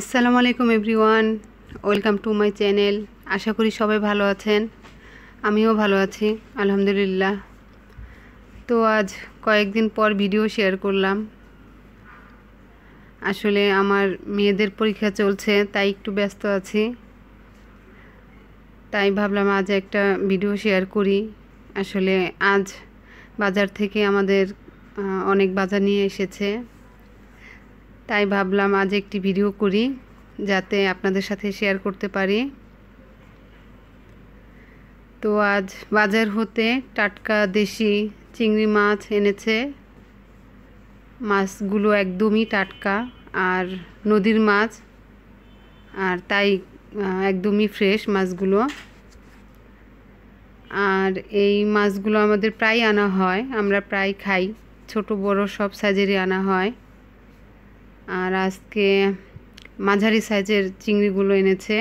আসসালামু আলাইকুম everyone welcome to my channel আশা করি সবাই ভালো আছেন আমিও ভালো আছি আলহামদুলিল্লাহ তো আজ কয়েকদিন পর ভিডিও শেয়ার করলাম আসলে আমার মেয়েদের পরীক্ষা চলছে তাই একটু ব্যস্ত আছি তাই ভাবলাম আজ একটা ভিডিও শেয়ার করি আসলে আজ বাজার থেকে আমাদের অনেক বাজার নিয়ে এসেছে তাই ভাবলাম আজ একটি ভিডিও করি যাতে আপনাদের সাথে শেয়ার করতে পারি তো আজ বাজার হতে টাটকা দেশি চিংড়ি মাছ এনেছে মাছগুলো একদমই টাটকা আর নদীর মাছ আর তাই একদমই ফ্রেশ মাছগুলো আর এই মাছগুলো আমাদের প্রায় আনা হয় আমরা প্রায় খাই ছোট বড় সব সাইজেরই আনা হয় আর আজকে মাঝারি সাইজের চিংড়িগুলো এনেছে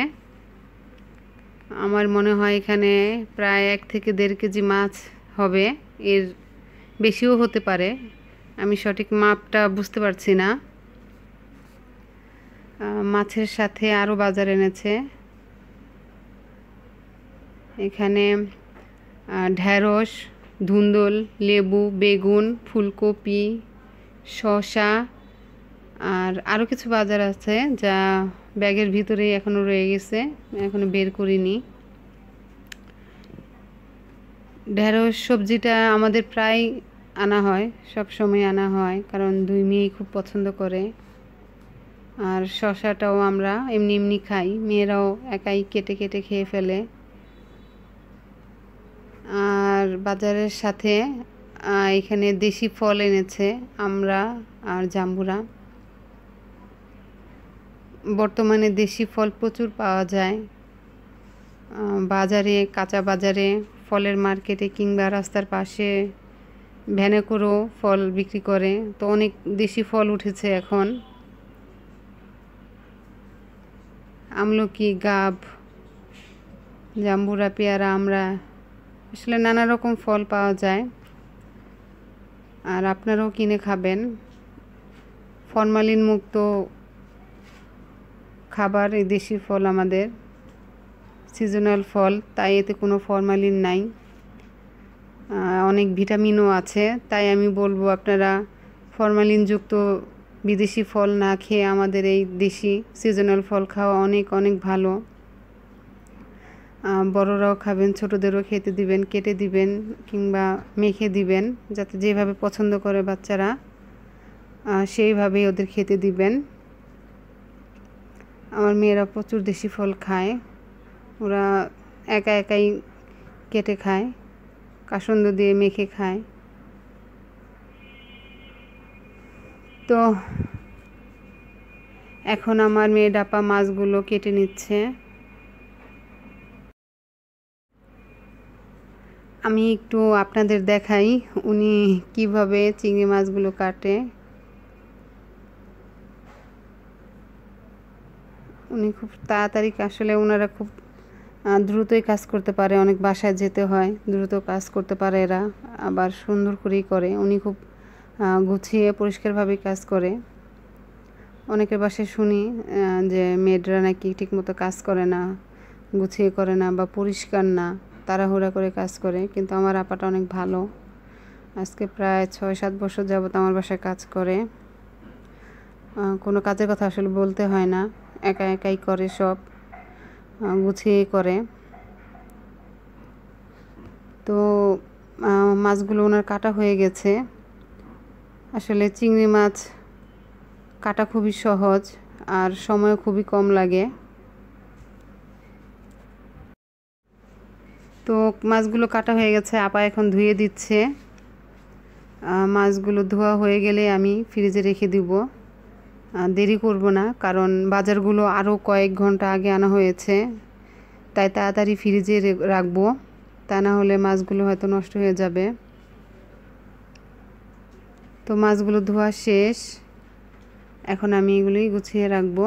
আমার মনে হয় এখানে প্রায় এক থেকে দেড় কেজি মাছ হবে এর বেশিও হতে পারে আমি সঠিক মাপটা বুঝতে পারছি না মাছের সাথে আরও বাজার এনেছে এখানে ঢ্যাঁড়স ধুন্দল লেবু বেগুন ফুলকপি শশা আর আরও কিছু বাজার আছে যা ব্যাগের ভিতরেই এখনও রয়ে গেছে এখনও বের করিনি ঢেঁড়স সবজিটা আমাদের প্রায় আনা হয় সব সময় আনা হয় কারণ দুই মেয়ে খুব পছন্দ করে আর শশাটাও আমরা এমনি এমনি খাই মেয়েরাও একাই কেটে কেটে খেয়ে ফেলে আর বাজারের সাথে এখানে দেশি ফল এনেছে আমরা আর জাম্বুরা বর্তমানে দেশি ফল প্রচুর পাওয়া যায় বাজারে কাঁচা বাজারে ফলের মার্কেটে কিংবা রাস্তার পাশে ভ্যানে করেও ফল বিক্রি করে তো অনেক দেশি ফল উঠেছে এখন আমলকি গাব জাম্বুরা পেয়ারা আমরা আসলে নানা রকম ফল পাওয়া যায় আর আপনারাও কিনে খাবেন ফরমালিনমুক্ত মুক্ত খাবার এই দেশি ফল আমাদের সিজনাল ফল তাই এতে কোনো ফরমালিন নাই অনেক ভিটামিনও আছে তাই আমি বলবো আপনারা ফরমালিনযুক্ত বিদেশি ফল না খেয়ে আমাদের এই দেশি সিজনাল ফল খাওয়া অনেক অনেক ভালো বড়রাও খাবেন ছোটদেরও খেতে দিবেন কেটে দিবেন কিংবা মেখে দিবেন যাতে যেভাবে পছন্দ করে বাচ্চারা সেইভাবেই ওদের খেতে দিবেন আমার মেয়েরা প্রচুর দেশি ফল খায় ওরা একা একাই কেটে খায় কাসন্দ দিয়ে মেখে খায় তো এখন আমার মেয়ে ডাপা মাছগুলো কেটে নিচ্ছে আমি একটু আপনাদের দেখাই উনি কিভাবে চিংড়ি মাছগুলো কাটে উনি খুব তাড়াতাড়ি আসলে ওনারা খুব দ্রুতই কাজ করতে পারে অনেক বাসায় যেতে হয় দ্রুত কাজ করতে পারে এরা আবার সুন্দর করেই করে উনি খুব গুছিয়ে পরিষ্কারভাবেই কাজ করে অনেকের বাসায় শুনি যে মেয়েরা নাকি ঠিকমতো কাজ করে না গুছিয়ে করে না বা পরিষ্কার না তাড়াহুড়া করে কাজ করে কিন্তু আমার আপাটা অনেক ভালো আজকে প্রায় ছয় সাত বছর যাবত আমার বাসায় কাজ করে কোনো কাজের কথা আসলে বলতে হয় না একা একাই করে সব গুছিয়ে করে তো মাছগুলো ওনার কাটা হয়ে গেছে আসলে চিংড়ি মাছ কাটা খুবই সহজ আর সময় খুবই কম লাগে তো মাছগুলো কাটা হয়ে গেছে আপা এখন ধুয়ে দিচ্ছে মাছগুলো ধোয়া হয়ে গেলে আমি ফ্রিজে রেখে দিব দেরি করব না কারণ বাজারগুলো আরও কয়েক ঘন্টা আগে আনা হয়েছে তাই তাড়াতাড়ি ফ্রিজে রাখব তা না হলে মাছগুলো হয়তো নষ্ট হয়ে যাবে তো মাছগুলো ধোয়া শেষ এখন আমি এগুলোই গুছিয়ে রাখবো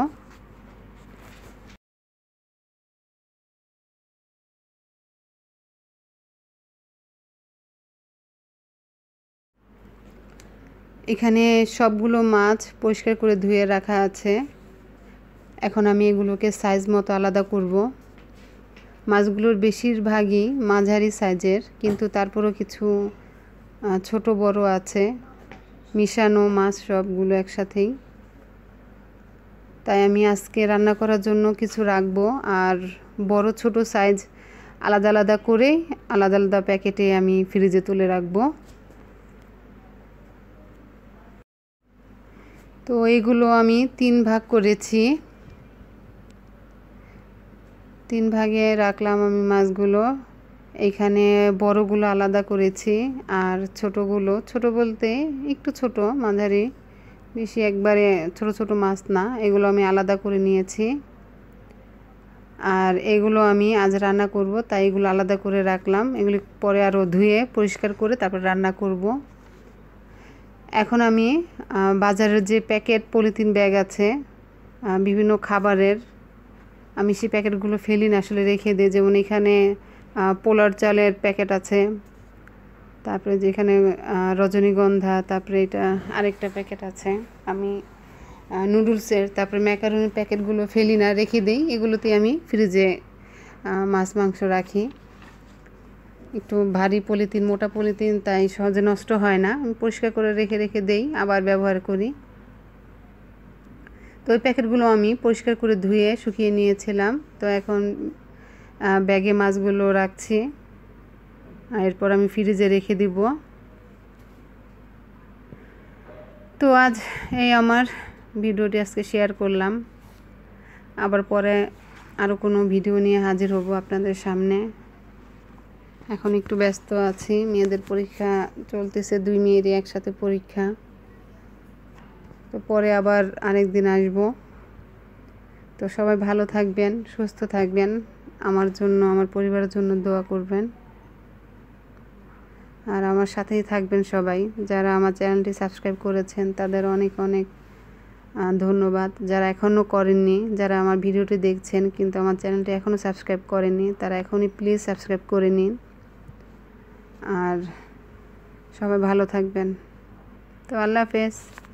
এখানে সবগুলো মাছ পরিষ্কার করে ধুয়ে রাখা আছে এখন আমি এগুলোকে সাইজ মতো আলাদা করব মাছগুলোর বেশিরভাগই মাঝারি সাইজের কিন্তু তারপরও কিছু ছোট বড় আছে মিশানো মাছ সবগুলো একসাথেই তাই আমি আজকে রান্না করার জন্য কিছু রাখবো আর বড় ছোট সাইজ আলাদা আলাদা করে আলাদা আলাদা প্যাকেটে আমি ফ্রিজে তুলে রাখবো তো এইগুলো আমি তিন ভাগ করেছি তিন ভাগে রাখলাম আমি মাছগুলো এখানে বড়গুলো আলাদা করেছি আর ছোটগুলো ছোট বলতে একটু ছোট মাঝারি বেশি একবারে ছোট ছোট মাছ না এগুলো আমি আলাদা করে নিয়েছি আর এগুলো আমি আজ রান্না করব তাই এগুলো আলাদা করে রাখলাম এগুলি পরে আরও ধুয়ে পরিষ্কার করে তারপর রান্না করব এখন আমি বাজারের যে প্যাকেট পলিথিন ব্যাগ আছে বিভিন্ন খাবারের আমি সেই প্যাকেটগুলো ফেলি না আসলে রেখে দিই যেমন এখানে পোলার চালের প্যাকেট আছে তারপরে যেখানে রজনীগন্ধা তারপরে এটা আরেকটা প্যাকেট আছে আমি নুডলসের তারপরে ম্যাকারনের প্যাকেটগুলো ফেলি না রেখে দিই এগুলোতেই আমি ফ্রিজে মাছ মাংস রাখি একটু ভারী পলিথিন মোটা পলিথিন তাই সহজে নষ্ট হয় না আমি পরিষ্কার করে রেখে রেখে দেই আবার ব্যবহার করি তো ওই প্যাকেটগুলো আমি পরিষ্কার করে ধুয়ে শুকিয়ে নিয়েছিলাম তো এখন ব্যাগে মাছগুলো রাখছি এরপর আমি ফ্রিজে রেখে দিব তো আজ এই আমার ভিডিওটি আজকে শেয়ার করলাম আবার পরে আরও কোনো ভিডিও নিয়ে হাজির হব আপনাদের সামনে এখন একটু ব্যস্ত আছি মেয়েদের পরীক্ষা চলতেছে দুই মেয়েরই একসাথে পরীক্ষা তো পরে আবার আরেক দিন আসবো তো সবাই ভালো থাকবেন সুস্থ থাকবেন আমার জন্য আমার পরিবারের জন্য দোয়া করবেন আর আমার সাথেই থাকবেন সবাই যারা আমার চ্যানেলটি সাবস্ক্রাইব করেছেন তাদের অনেক অনেক ধন্যবাদ যারা এখনও করেননি যারা আমার ভিডিওটি দেখছেন কিন্তু আমার চ্যানেলটি এখনও সাবস্ক্রাইব করেনি তারা এখনই প্লিজ সাবস্ক্রাইব করে নিন আর সবাই ভালো থাকবেন তো আল্লাহ হাফেজ